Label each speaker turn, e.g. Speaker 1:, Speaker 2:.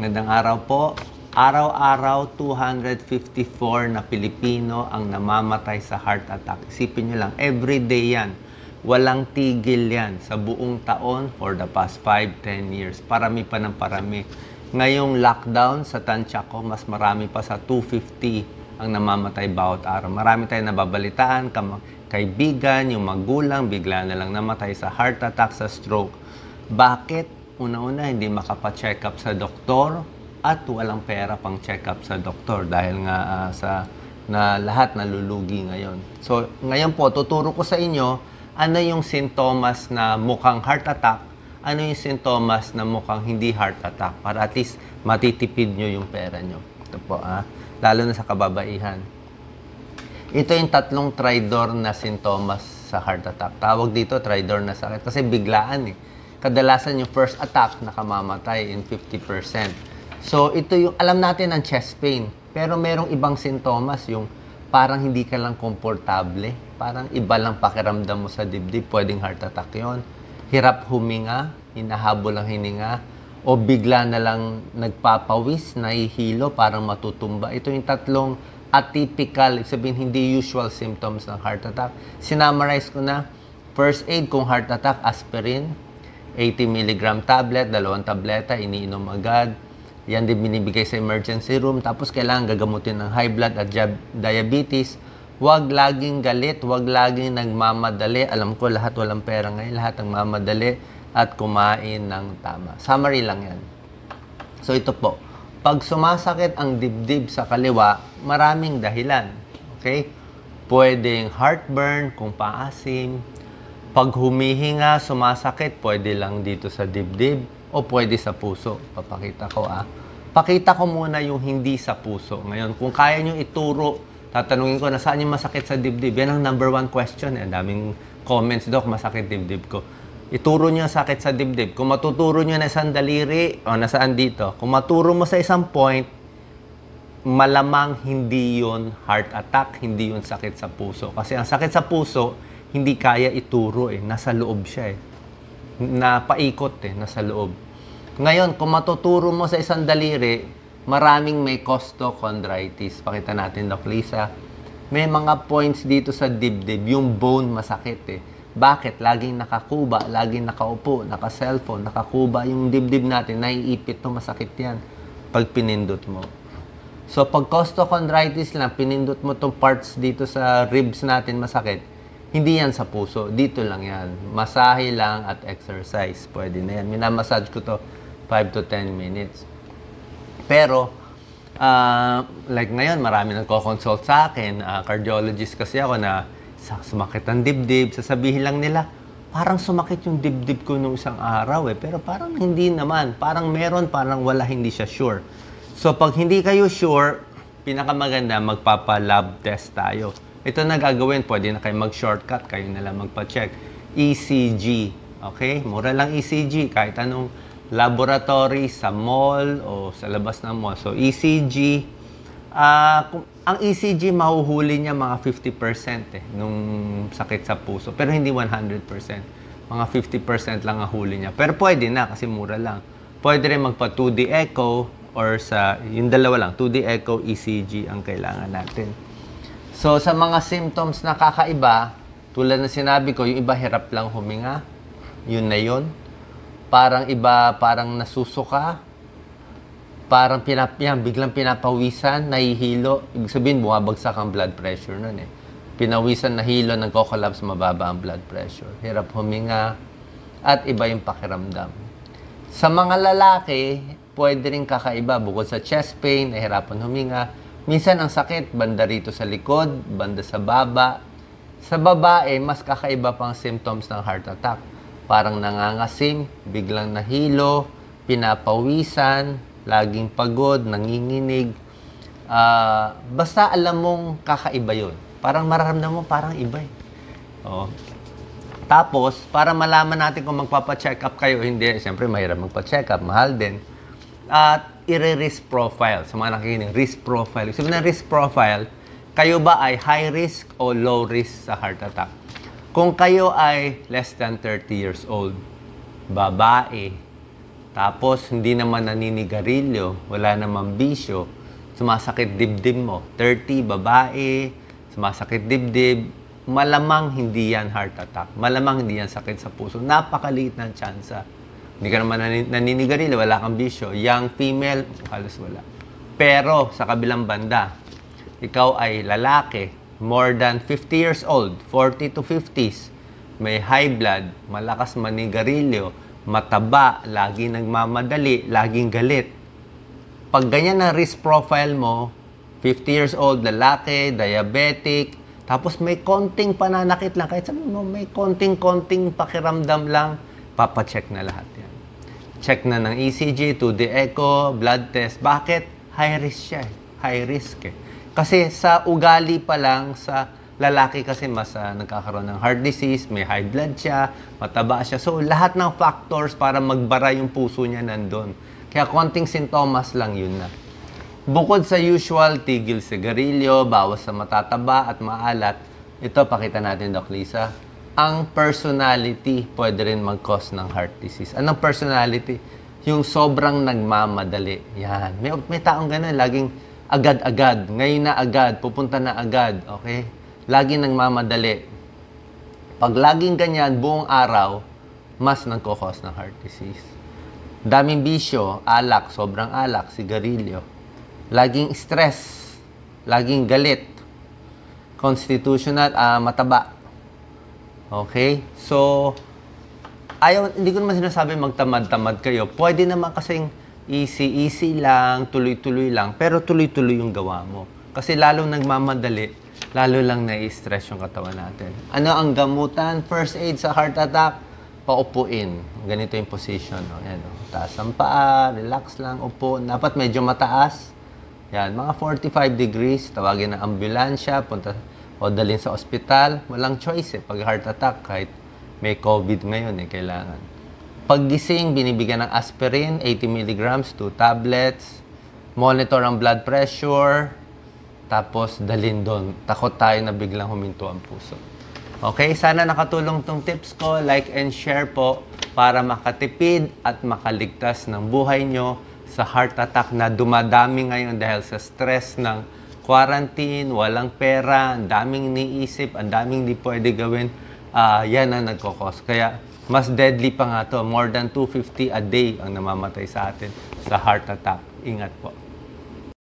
Speaker 1: Magandang araw po. Araw-araw, 254 na Pilipino ang namamatay sa heart attack. Isipin nyo lang, everyday yan. Walang tigil yan sa buong taon for the past 5-10 years. Parami pa ng parami. Ngayong lockdown sa tansya ko, mas marami pa sa 250 ang namamatay bawat araw. Marami tayong nababalitaan, kaibigan, yung magulang, bigla na lang namatay sa heart attack, sa stroke. Bakit Una-una, hindi makapa-check up sa doktor at walang pera pang check up sa doktor dahil nga uh, sa na lahat nalulugi ngayon. So, ngayon po, tuturo ko sa inyo ano yung sintomas na mukhang heart attack, ano yung sintomas na mukhang hindi heart attack para at least matitipid nyo yung pera nyo. Ito po, ah, lalo na sa kababaihan. Ito yung tatlong tridor na sintomas sa heart attack. Tawag dito, tridor na sakit kasi biglaan eh kadalasan yung first attack nakamamatay in 50%. So ito yung alam natin ang chest pain, pero merong ibang sintomas yung parang hindi ka lang komportable, parang iba lang pakiramdam mo sa dibdib, pwedeng heart attack 'yon. Hirap huminga, hinahabol ang hininga, o bigla na lang nagpapawis, nahihilo, parang matutumba. Ito yung tatlong atypical, sabihin hindi usual symptoms ng heart attack. Sinamarize ko na, first aid kung heart attack, aspirin, 80 mg tablet, dalawang tableta, iniinom agad. Yan din binibigay sa emergency room. Tapos kailangan gagamutin ng high blood at diabetes. Huwag laging galit, huwag laging nagmamadali. Alam ko lahat walang pera ngayon, lahat ang mamadali at kumain ng tama. Summary lang yan. So ito po, pag sumasakit ang dibdib sa kaliwa, maraming dahilan. Okay? Pwedeng heartburn, kung paasim, pag humihinga, sumasakit, pwede lang dito sa dibdib o pwede sa puso. Papakita ko ah. Pakita ko muna yung hindi sa puso. Ngayon, kung kaya nyo ituro, tatanungin ko na saan yung masakit sa dibdib. Yan ang number one question. Ang eh. daming comments, Dok, masakit dibdib ko. Ituro nyo ang sakit sa dibdib. Kung matuturo nyo na isang daliri o nasaan dito, kung maturo mo sa isang point, malamang hindi yon heart attack, hindi yon sakit sa puso. Kasi ang sakit sa puso, hindi kaya ituro eh. Nasa loob siya eh. Napaikot eh. Nasa loob. Ngayon, kung matuturo mo sa isang daliri, maraming may costochondritis. Pakita natin, Doc Lisa. May mga points dito sa dibdib. Yung bone masakit eh. Bakit? Laging nakakuba, laging nakaupo, naka-cellphone, nakakuba yung dibdib natin, naiipit to, masakit yan pag pinindot mo. So, pag costochondritis lang, pinindot mo tong parts dito sa ribs natin, masakit. Hindi yan sa puso. Dito lang yan. Masahe lang at exercise. Pwede na yan. Minamassage ko to 5 to 10 minutes. Pero, uh, like ngayon, marami nagko-consult sa akin. Uh, cardiologist kasi ako na sumakit ang dibdib. Sasabihin lang nila, parang sumakit yung dibdib ko nung isang araw eh. Pero parang hindi naman. Parang meron, parang wala, hindi siya sure. So, pag hindi kayo sure, pinakamaganda, magpapa-lab test tayo ito na gagawin, pwede na kayo mag-shortcut, kayo na lang magpa-check. ECG, okay? Mura lang ECG, kahit anong laboratory sa mall o sa labas ng mall. So, ECG, uh, ah, kung, ang ECG mahuhuli niya mga 50% eh, nung sakit sa puso. Pero hindi 100%. Mga 50% lang ang huli niya. Pero pwede na kasi mura lang. Pwede rin magpa 2D echo or sa, yung dalawa lang, 2D echo, ECG ang kailangan natin. So, sa mga symptoms na kakaiba, tulad na sinabi ko, yung iba hirap lang huminga, yun na yun. Parang iba, parang nasusuka, parang pinap yan, biglang pinapawisan, nahihilo. Ibig sabihin, bumabagsak ang blood pressure nun eh. Pinawisan, nahilo, nagko-collapse, mababa ang blood pressure. Hirap huminga, at iba yung pakiramdam. Sa mga lalaki, pwede rin kakaiba bukod sa chest pain, nahirapan huminga, Minsan ang sakit, banda rito sa likod, banda sa baba. Sa babae, mas kakaiba pang symptoms ng heart attack. Parang nangangasim, biglang nahilo, pinapawisan, laging pagod, nanginginig. Uh, basta alam mong kakaiba yon. Parang mararamdaman mo parang iba eh. Oh. Tapos, para malaman natin kung magpapacheck up kayo, hindi, siyempre mahirap magpacheck up, mahal din. At i-risk profile. Sa mga nakikinig, risk profile. Sabi na risk profile, kayo ba ay high risk o low risk sa heart attack? Kung kayo ay less than 30 years old, babae, tapos hindi naman naninigarilyo, wala namang bisyo, sumasakit dibdib mo, 30, babae, sumasakit dibdib, malamang hindi yan heart attack. Malamang hindi yan sakit sa puso. Napakaliit ng tsansa hindi ka naman naninigarilyo, wala kang bisyo. Young female, halos wala. Pero sa kabilang banda, ikaw ay lalaki, more than 50 years old, 40 to 50s, may high blood, malakas manigarilyo, mataba, lagi nagmamadali, laging galit. Pag ganyan ang risk profile mo, 50 years old, lalaki, diabetic, tapos may konting pananakit lang, kahit sabi mo, may konting-konting pakiramdam lang, papacheck na lahat. Check na ng ECG, 2D echo, blood test. Bakit? High risk siya. Eh. High risk eh. Kasi sa ugali pa lang, sa lalaki kasi mas uh, nagkakaroon ng heart disease, may high blood siya, mataba siya. So, lahat ng factors para magbara yung puso niya nandun. Kaya konting sintomas lang yun na. Bukod sa usual, tigil sigarilyo, bawas sa matataba at maalat, ito pakita natin, Doc Lisa ang personality pwede rin mag-cause ng heart disease. Anong personality? Yung sobrang nagmamadali. Yan. May, may taong ganun. Laging agad-agad. Ngayon na agad. Pupunta na agad. Okay? Laging nagmamadali. Pag laging ganyan, buong araw, mas nagko-cause ng heart disease. Daming bisyo, alak, sobrang alak, sigarilyo. Laging stress, laging galit, constitutional, uh, mataba, Okay? So, ayaw, hindi ko naman sinasabi magtamad-tamad kayo. Pwede naman kasing easy-easy lang, tuloy-tuloy lang, pero tuloy-tuloy yung gawa mo. Kasi lalo nagmamadali, lalo lang nai-stress yung katawan natin. Ano ang gamutan? First aid sa heart attack, paupuin. Ganito yung position. No? Yan, no? Taas ang paa, relax lang, upo. Dapat medyo mataas. Yan, mga 45 degrees, tawagin na ambulansya, punta o dalhin sa ospital, walang choice eh. Pag heart attack, kahit may COVID ngayon eh, kailangan. Paggising, binibigyan ng aspirin, 80 mg, 2 tablets. Monitor ang blood pressure. Tapos, dalhin doon. Takot tayo na biglang huminto ang puso. Okay, sana nakatulong tong tips ko. Like and share po para makatipid at makaligtas ng buhay nyo sa heart attack na dumadami ngayon dahil sa stress ng quarantine, walang pera, ang daming niisip, ang daming hindi pwede gawin, uh, yan ang nagkakos. Kaya mas deadly pa nga to, more than 250 a day ang namamatay sa atin sa heart attack. Ingat po.